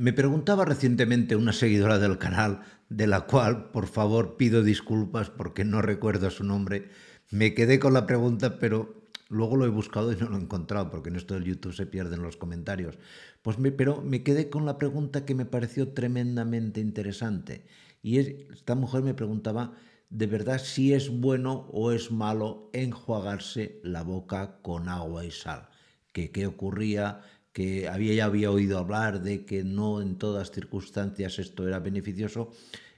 Me preguntaba recientemente una seguidora del canal, de la cual, por favor, pido disculpas porque no recuerdo su nombre. Me quedé con la pregunta, pero luego lo he buscado y no lo he encontrado, porque en esto del YouTube se pierden los comentarios. Pues pero me quedé con la pregunta que me pareció tremendamente interesante. Y esta mujer me preguntaba de verdad si es bueno o es malo enjuagarse la boca con agua y sal. Que qué ocurría, que había, ya había oído hablar de que no en todas circunstancias esto era beneficioso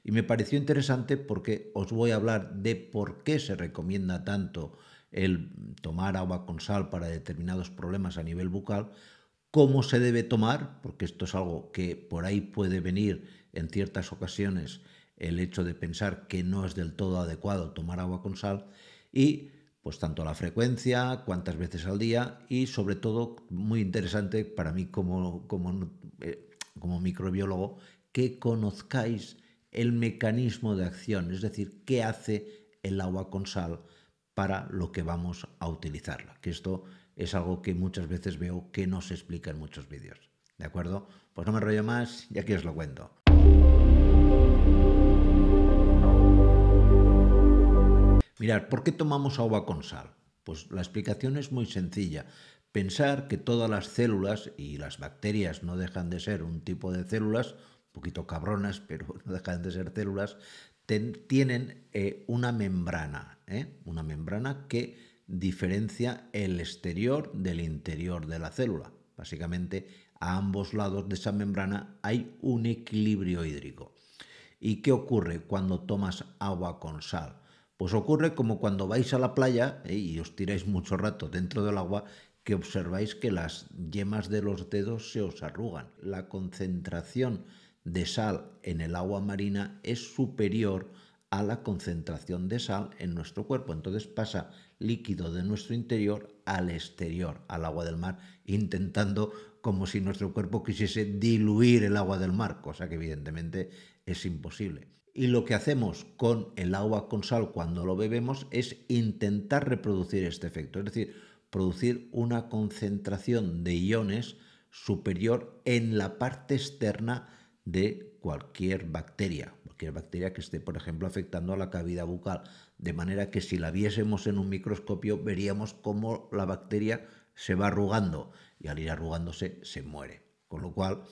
y me pareció interesante porque os voy a hablar de por qué se recomienda tanto el tomar agua con sal para determinados problemas a nivel bucal, cómo se debe tomar, porque esto es algo que por ahí puede venir en ciertas ocasiones el hecho de pensar que no es del todo adecuado tomar agua con sal y pues tanto la frecuencia, cuántas veces al día y sobre todo, muy interesante para mí como, eh, como, microbiólogo, que conozcáis el mecanismo de acción, es decir, qué hace el agua con sal para lo que vamos a utilizarla, que esto es algo que muchas veces veo que no se explica en muchos vídeos. ¿De acuerdo? Pues no me rollo más y aquí os lo cuento. Mirar, ¿por qué tomamos agua con sal? Pues la explicación es muy sencilla. Pensar que todas las células, y las bacterias no dejan de ser un tipo de células, un poquito cabronas, pero no dejan de ser células, tienen eh, una membrana, ¿eh? una membrana que diferencia el exterior del interior de la célula. Básicamente, a ambos lados de esa membrana hay un equilibrio hídrico. ¿Y qué ocurre cuando tomas agua con sal? Pues ocurre como cuando vais a la playa ¿eh? y os tiráis mucho rato dentro del agua que observáis que las yemas de los dedos se os arrugan. La concentración de sal en el agua marina es superior a la concentración de sal en nuestro cuerpo. Entonces pasa líquido de nuestro interior al exterior, al agua del mar, intentando como si nuestro cuerpo quisiese diluir el agua del mar, cosa que evidentemente es imposible. Y lo que hacemos con el agua con sal cuando lo bebemos es intentar reproducir este efecto, es decir, producir una concentración de iones superior en la parte externa de cualquier bacteria, cualquier bacteria que esté, por ejemplo, afectando a la cavidad bucal de manera que si la viésemos en un microscopio veríamos cómo la bacteria se va arrugando y al ir arrugándose se muere. Con lo cual,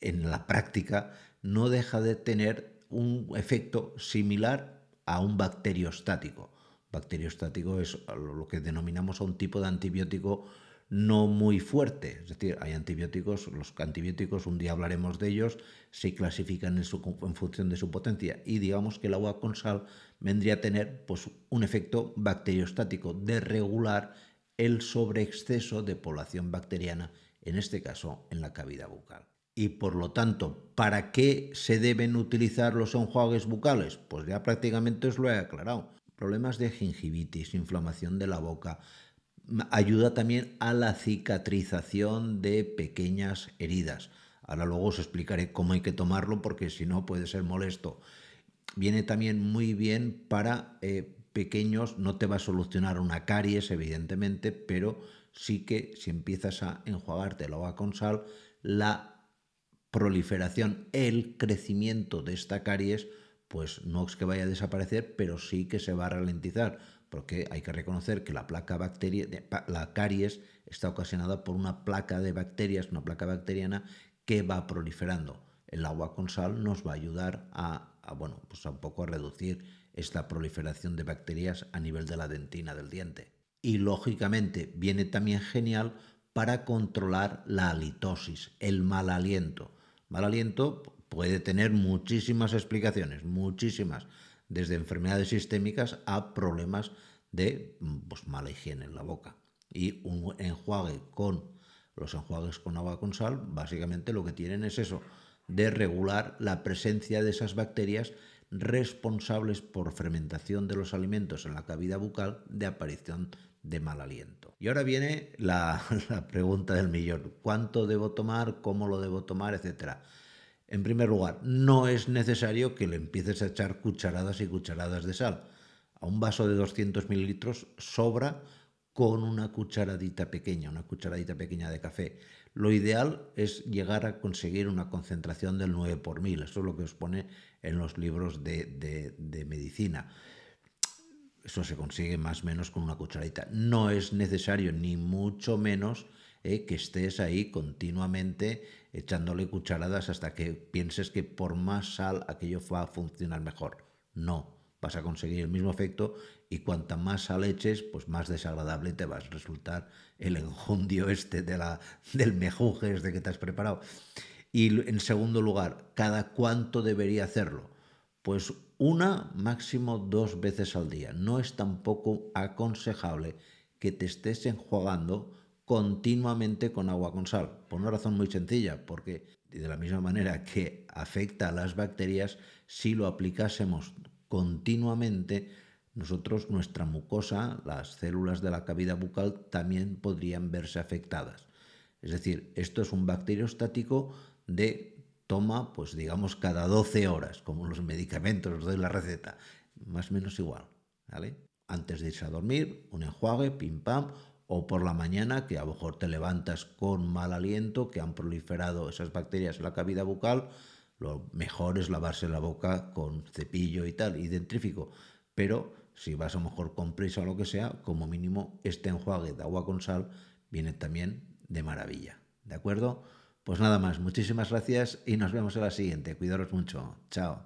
en la práctica, no deja de tener un efecto similar a un bacteriostático. Bacteriostático es lo que denominamos a un tipo de antibiótico no muy fuerte. Es decir, hay antibióticos, los antibióticos, un día hablaremos de ellos, se clasifican en, función de su potencia. Y digamos que el agua con sal vendría a tener pues, un efecto bacteriostático de regular el sobreexceso de población bacteriana, en este caso en la cavidad bucal. Y por lo tanto, ¿para qué se deben utilizar los enjuagues bucales? Pues ya prácticamente os lo he aclarado. Problemas de gingivitis, inflamación de la boca, ayuda también a la cicatrización de pequeñas heridas. Ahora luego os explicaré cómo hay que tomarlo porque si no puede ser molesto. Viene también muy bien para eh, pequeños, no te va a solucionar una caries evidentemente, pero sí que si empiezas a enjuagarte la agua con sal, la proliferación, el crecimiento de esta caries, pues no es que vaya a desaparecer, pero sí que se va a ralentizar porque hay que reconocer que la placa la caries está ocasionada por una placa de bacterias, una placa bacteriana que va proliferando. El agua con sal nos va a ayudar pues a, un poco a reducir esta proliferación de bacterias a nivel de la dentina del diente. Y lógicamente viene también genial para controlar la halitosis, el mal aliento. Mal aliento puede tener muchísimas explicaciones, muchísimas desde enfermedades sistémicas a problemas de mm, pues, mala higiene en la boca. Y un enjuague con los enjuagues con agua con sal, básicamente lo que tienen es eso, de regular la presencia de esas bacterias responsables por fermentación de los alimentos en la cavidad bucal de aparición de mal aliento. Y ahora viene la, la pregunta del millón, ¿cuánto debo tomar? ¿Cómo lo debo tomar? Etcétera. En primer lugar, no es necesario que le empieces a echar cucharadas y cucharadas de sal. A un vaso de 200 mililitros sobra con una cucharadita pequeña, una cucharadita pequeña de café. Lo ideal es llegar a conseguir una concentración del 9 por mil. eso es lo que os pone en los libros de, de medicina. Eso se consigue más o menos con una cucharadita. No es necesario ni mucho menos ¿eh? que estés ahí continuamente echándole cucharadas hasta que pienses que por más sal aquello va a funcionar mejor. No, vas a conseguir el mismo efecto y cuanta más sal eches, pues más desagradable te va a resultar el enjundio este del mejuge este que te has preparado. Y en segundo lugar, ¿cada cuánto debería hacerlo? Pues una, máximo dos veces al día. No es tampoco aconsejable que te estés enjuagando continuamente con agua con sal. Por una razón muy sencilla, porque de la misma manera que afecta a las bacterias, si lo aplicásemos continuamente, nosotros, nuestra mucosa, las células de la cavidad bucal también podrían verse afectadas. Es decir, esto es un estático de toma, pues digamos, cada 12 horas, como los medicamentos, os doy la receta, más o menos igual. ¿vale? Antes de irse a dormir, un enjuague, pim pam, o por la mañana que a lo mejor te levantas con mal aliento, que han proliferado esas bacterias en la cavidad bucal, lo mejor es lavarse la boca con cepillo y tal, y dentrífico. Pero si vas a lo mejor con prisa o lo que sea, como mínimo este enjuague de agua con sal viene también de maravilla. ¿De acuerdo? Pues nada más, muchísimas gracias y nos vemos en la siguiente. Cuidaros mucho. Chao.